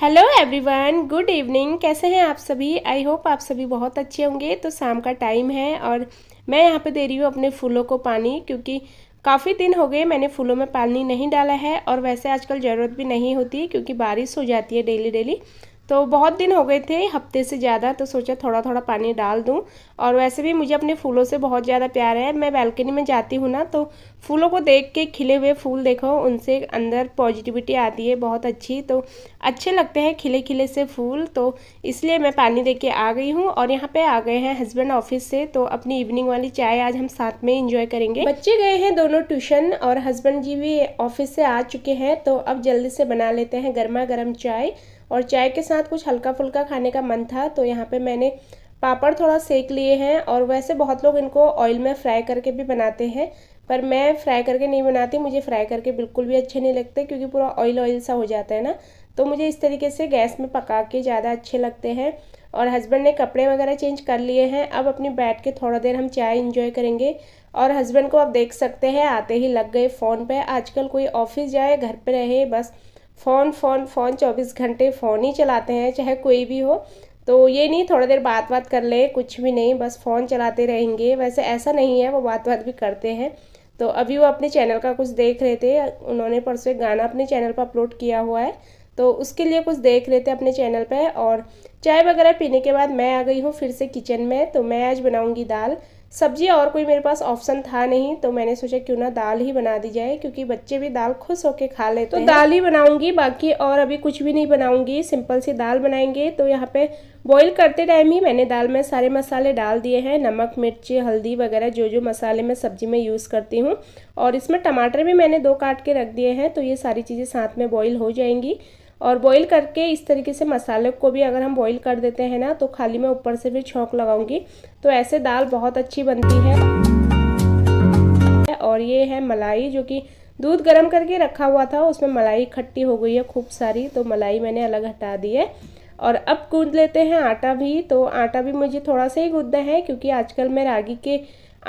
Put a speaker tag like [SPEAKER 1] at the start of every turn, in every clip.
[SPEAKER 1] hello everyone good evening कैसे हैं आप सभी आई होप आप सभी बहुत अच्छे होंगे तो शाम का टाइम है और मैं यहाँ पे दे रही हूँ अपने फूलों को पानी क्योंकि काफ़ी दिन हो गए मैंने फूलों में पानी नहीं डाला है और वैसे आजकल ज़रूरत भी नहीं होती क्योंकि बारिश हो जाती है डेली डेली तो बहुत दिन हो गए थे हफ्ते से ज़्यादा तो सोचा थोड़ा थोड़ा पानी डाल दूँ और वैसे भी मुझे अपने फूलों से बहुत ज़्यादा प्यार है मैं बैल्कनी में जाती हूँ ना तो फूलों को देख के खिले हुए फूल देखो उनसे अंदर पॉजिटिविटी आती है बहुत अच्छी तो अच्छे लगते हैं खिले खिले से फूल तो इसलिए मैं पानी दे के आ गई हूँ और यहाँ पर आ गए हैं हस्बैंड ऑफिस से तो अपनी इवनिंग वाली चाय आज हम साथ में इंजॉय करेंगे बच्चे गए हैं दोनों ट्यूशन और हस्बैंड जी भी ऑफिस से आ चुके हैं तो अब जल्दी से बना लेते हैं गर्मा गर्म चाय और चाय के साथ कुछ हल्का फुल्का खाने का मन था तो यहाँ पे मैंने पापड़ थोड़ा सेक लिए हैं और वैसे बहुत लोग इनको ऑयल में फ्राई करके भी बनाते हैं पर मैं फ्राई करके नहीं बनाती मुझे फ्राई करके बिल्कुल भी अच्छे नहीं लगते क्योंकि पूरा ऑयल ऑयल सा हो जाता है ना तो मुझे इस तरीके से गैस में पका के ज़्यादा अच्छे लगते हैं और हस्बैंड ने कपड़े वगैरह चेंज कर लिए हैं अब अपनी बैठ के थोड़ा देर हम चाय इन्जॉय करेंगे और हस्बैंड को आप देख सकते हैं आते ही लग गए फ़ोन पे आजकल कोई ऑफिस जाए घर पे रहे बस फ़ोन फ़ोन फ़ोन चौबीस घंटे फ़ोन ही चलाते हैं चाहे कोई भी हो तो ये नहीं थोड़ा देर बात बात कर ले कुछ भी नहीं बस फ़ोन चलाते रहेंगे वैसे ऐसा नहीं है वो बात बात भी करते हैं तो अभी वो अपने चैनल का कुछ देख रहे थे उन्होंने परसों एक गाना अपने चैनल पर अपलोड किया हुआ है तो उसके लिए कुछ देख रहे थे अपने चैनल पर और चाय वगैरह पीने के बाद मैं आ गई हूँ फिर से किचन में तो मैं आज बनाऊँगी दाल सब्जी और कोई मेरे पास ऑप्शन था नहीं तो मैंने सोचा क्यों ना दाल ही बना दी जाए क्योंकि बच्चे भी दाल खुश होके खा लेते तो दाल ही बनाऊंगी बाकी और अभी कुछ भी नहीं बनाऊंगी सिंपल सी दाल बनाएंगे तो यहाँ पे बॉईल करते टाइम ही मैंने दाल में सारे मसाले डाल दिए हैं नमक मिर्च हल्दी वगैरह जो जो मसाले मैं सब्जी में यूज़ करती हूँ और इसमें टमाटर भी मैंने दो काट के रख दिए हैं तो ये सारी चीज़ें साथ में बॉयल हो जाएंगी और बॉईल करके इस तरीके से मसाले को भी अगर हम बॉईल कर देते हैं ना तो खाली मैं ऊपर से भी छोंक लगाऊंगी तो ऐसे दाल बहुत अच्छी बनती है और ये है मलाई जो कि दूध गर्म करके रखा हुआ था उसमें मलाई खट्टी हो गई है खूब सारी तो मलाई मैंने अलग हटा दी है और अब गूंद लेते हैं आटा भी तो आटा भी मुझे थोड़ा सा ही गूंदना है क्योंकि आजकल मैं रागी के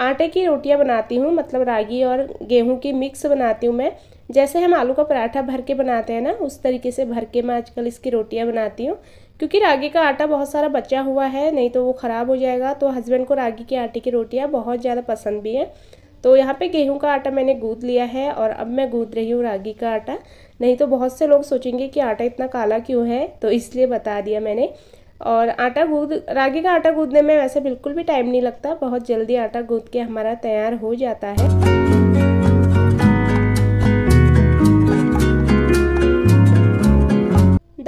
[SPEAKER 1] आटे की रोटियां बनाती हूँ मतलब रागी और गेहूं की मिक्स बनाती हूँ मैं जैसे हम आलू का पराठा भर के बनाते हैं ना उस तरीके से भर के मैं आजकल इसकी रोटियां बनाती हूँ क्योंकि रागी का आटा बहुत सारा बचा हुआ है नहीं तो वो ख़राब हो जाएगा तो हस्बैंड को रागी के आटे की रोटियाँ बहुत ज़्यादा पसंद भी हैं तो यहाँ पे गेहूं का आटा मैंने गूँद लिया है और अब मैं गूँद रही हूँ रागी का आटा नहीं तो बहुत से लोग सोचेंगे कि आटा इतना काला क्यों है तो इसलिए बता दिया मैंने और आटा गूँद रागी का आटा गूँदने में वैसे बिल्कुल भी टाइम नहीं लगता बहुत जल्दी आटा गूँद के हमारा तैयार हो जाता है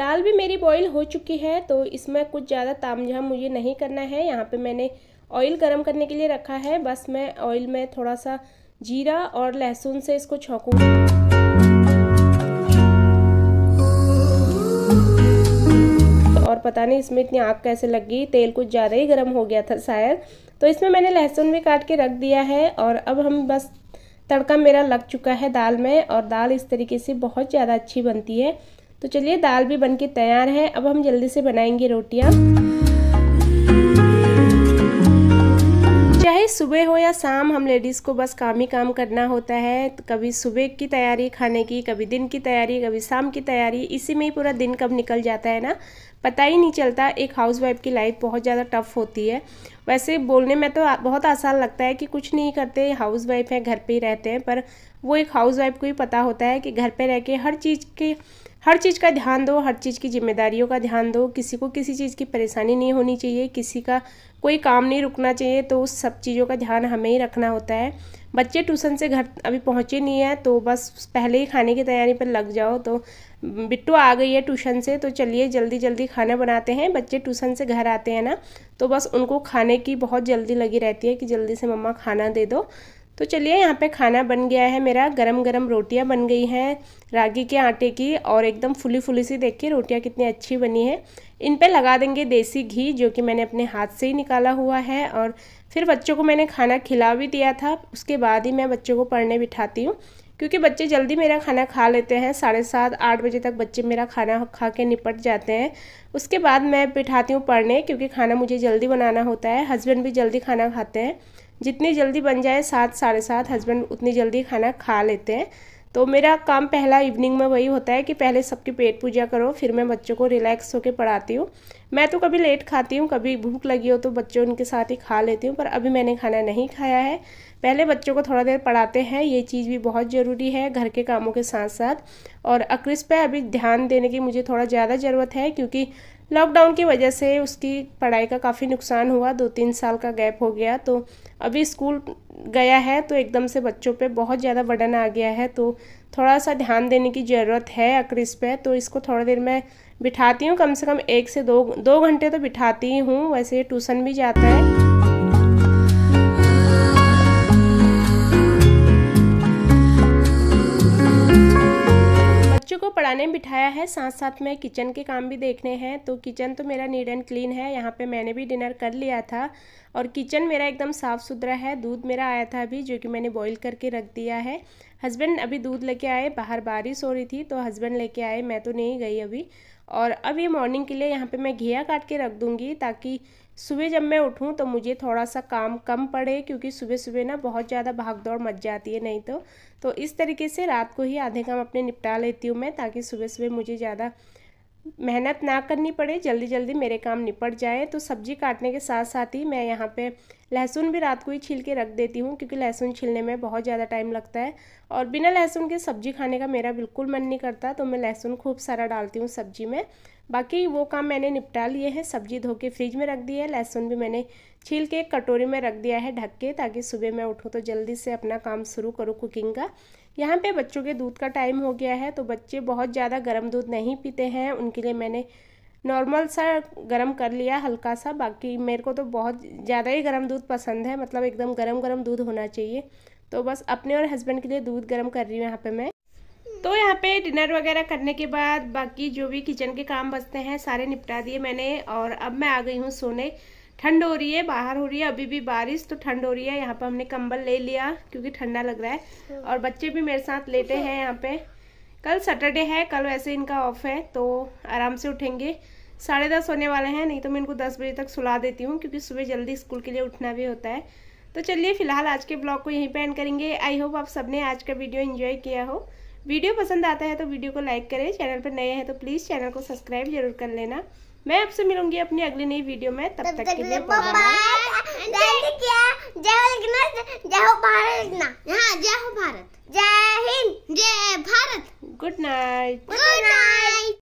[SPEAKER 1] दाल भी मेरी बॉईल हो चुकी है तो इसमें कुछ ज़्यादा ताम झाम मुझे नहीं करना है यहाँ पे मैंने ऑयल गरम करने के लिए रखा है बस मैं ऑयल में थोड़ा सा जीरा और लहसुन से इसको छौकूँ और पता नहीं इसमें इतनी आग कैसे लग गई तेल कुछ ज़्यादा ही गर्म हो गया था शायद तो इसमें मैंने लहसुन भी काट के रख दिया है और अब हम बस तड़का मेरा लग चुका है दाल में और दाल इस तरीके से बहुत ज़्यादा अच्छी बनती है तो चलिए दाल भी बनके तैयार है अब हम जल्दी से बनाएंगे रोटियाँ चाहे सुबह हो या शाम हम लेडीज़ को बस काम ही काम करना होता है तो कभी सुबह की तैयारी खाने की कभी दिन की तैयारी कभी शाम की तैयारी इसी में ही पूरा दिन कब निकल जाता है ना पता ही नहीं चलता एक हाउसवाइफ की लाइफ बहुत ज़्यादा टफ होती है वैसे बोलने में तो बहुत आसान लगता है कि कुछ नहीं करते हाउस वाइफ घर पर ही रहते हैं पर वो एक हाउस को ही पता होता है कि घर पर रह के हर चीज़ के हर चीज़ का ध्यान दो हर चीज़ की जिम्मेदारियों का ध्यान दो किसी को किसी चीज़ की परेशानी नहीं होनी चाहिए किसी का कोई काम नहीं रुकना चाहिए तो उस सब चीज़ों का ध्यान हमें ही रखना होता है बच्चे ट्यूशन से घर अभी पहुँचे नहीं है तो बस पहले ही खाने की तैयारी पर लग जाओ तो बिट्टू आ गई है ट्यूशन से तो चलिए जल्दी जल्दी खाना बनाते हैं बच्चे ट्यूशन से घर आते हैं ना तो बस उनको खाने की बहुत जल्दी लगी रहती है कि जल्दी से मम्मा खाना दे दो तो चलिए यहाँ पे खाना बन गया है मेरा गरम गरम रोटियाँ बन गई हैं रागी के आटे की और एकदम फुली फुली सी देखिए रोटियाँ कितनी अच्छी बनी है इन पे लगा देंगे देसी घी जो कि मैंने अपने हाथ से ही निकाला हुआ है और फिर बच्चों को मैंने खाना खिला भी दिया था उसके बाद ही मैं बच्चों को पढ़ने बिठाती हूँ क्योंकि बच्चे जल्दी मेरा खाना खा लेते हैं साढ़े सात आठ बजे तक बच्चे मेरा खाना खा के निपट जाते हैं उसके बाद मैं बिठाती हूँ पढ़ने क्योंकि खाना मुझे जल्दी बनाना होता है हस्बैंड भी जल्दी खाना खाते हैं जितनी जल्दी बन जाए सात साढ़े सात हस्बैंड उतनी जल्दी खाना खा लेते हैं तो मेरा काम पहला इवनिंग में वही होता है कि पहले सबकी पेट पूजा करो फिर मैं बच्चों को रिलैक्स होकर पढ़ाती हूँ मैं तो कभी लेट खाती हूँ कभी भूख लगी हो तो बच्चों उनके साथ ही खा लेती हूँ पर अभी मैंने खाना नहीं खाया है पहले बच्चों को थोड़ा देर पढ़ाते हैं ये चीज़ भी बहुत ज़रूरी है घर के कामों के साथ साथ और अक्रिस पर अभी ध्यान देने की मुझे थोड़ा ज़्यादा ज़रूरत है क्योंकि लॉकडाउन की वजह से उसकी पढ़ाई का काफ़ी नुकसान हुआ दो तीन साल का गैप हो गया तो अभी स्कूल गया है तो एकदम से बच्चों पे बहुत ज़्यादा बर्डन आ गया है तो थोड़ा सा ध्यान देने की ज़रूरत है अक्रिस पे तो इसको थोड़ी देर मैं बिठाती हूँ कम से कम एक से दो दो घंटे तो बिठाती ही हूँ वैसे ट्यूसन भी जाता है को पढ़ाने में बिठाया है साथ साथ में किचन के काम भी देखने हैं तो किचन तो मेरा नीड एंड क्लीन है यहाँ पे मैंने भी डिनर कर लिया था और किचन मेरा एकदम साफ़ सुथरा है दूध मेरा आया था अभी जो कि मैंने बॉईल करके रख दिया है हस्बैंड अभी दूध लेके आए बाहर बारिश हो रही थी तो हस्बैंड लेके आए मैं तो नहीं गई अभी और अब ये मॉर्निंग के लिए यहाँ पे मैं घिया काट के रख दूँगी ताकि सुबह जब मैं उठूँ तो मुझे थोड़ा सा काम कम पड़े क्योंकि सुबह सुबह ना बहुत ज़्यादा भाग दौड़ मच जाती है नहीं तो तो इस तरीके से रात को ही आधे काम अपने निपटा लेती हूँ मैं ताकि सुबह सुबह मुझे ज़्यादा मेहनत ना करनी पड़े जल्दी जल्दी मेरे काम निपट जाए तो सब्जी काटने के साथ साथ ही मैं यहाँ पे लहसुन भी रात को ही छील के रख देती हूँ क्योंकि लहसुन छीलने में बहुत ज़्यादा टाइम लगता है और बिना लहसुन के सब्जी खाने का मेरा बिल्कुल मन नहीं करता तो मैं लहसुन खूब सारा डालती हूँ सब्जी में बाकी वो काम मैंने निपटा लिए हैं सब्जी धो के फ्रिज में रख दी है लहसुन भी मैंने छील के कटोरी में रख दिया है ढक के ताकि सुबह मैं उठूँ तो जल्दी से अपना काम शुरू करूँ कुकिंग का यहाँ पे बच्चों के दूध का टाइम हो गया है तो बच्चे बहुत ज़्यादा गर्म दूध नहीं पीते हैं उनके लिए मैंने नॉर्मल सा गरम कर लिया हल्का सा बाकी मेरे को तो बहुत ज़्यादा ही गर्म दूध पसंद है मतलब एकदम गर्म गर्म दूध होना चाहिए तो बस अपने और हस्बैंड के लिए दूध गर्म कर रही हूँ यहाँ पर मैं तो यहाँ पे डिनर वगैरह करने के बाद बाकी जो भी किचन के काम बचते हैं सारे निपटा दिए मैंने और अब मैं आ गई हूँ सोने ठंड हो रही है बाहर हो रही है अभी भी बारिश तो ठंड हो रही है यहाँ पर हमने कंबल ले लिया क्योंकि ठंडा लग रहा है और बच्चे भी मेरे साथ लेटे हैं यहाँ पे कल सैटरडे है कल वैसे इनका ऑफ है तो आराम से उठेंगे साढ़े दस होने वाले हैं नहीं तो मैं इनको दस बजे तक सुला देती हूँ क्योंकि सुबह जल्दी स्कूल के लिए उठना भी होता है तो चलिए फिलहाल आज के ब्लॉग को यहीं पर एंड करेंगे आई होप आप सबने आज का वीडियो इन्जॉय किया हो वीडियो पसंद आता है तो वीडियो को लाइक करें चैनल पर नए हैं तो प्लीज़ चैनल को सब्सक्राइब जरूर कर लेना मैं आपसे मिलूंगी अपनी अगली नई वीडियो में तब तक के लिए जय हिंद जय Bharat good night good night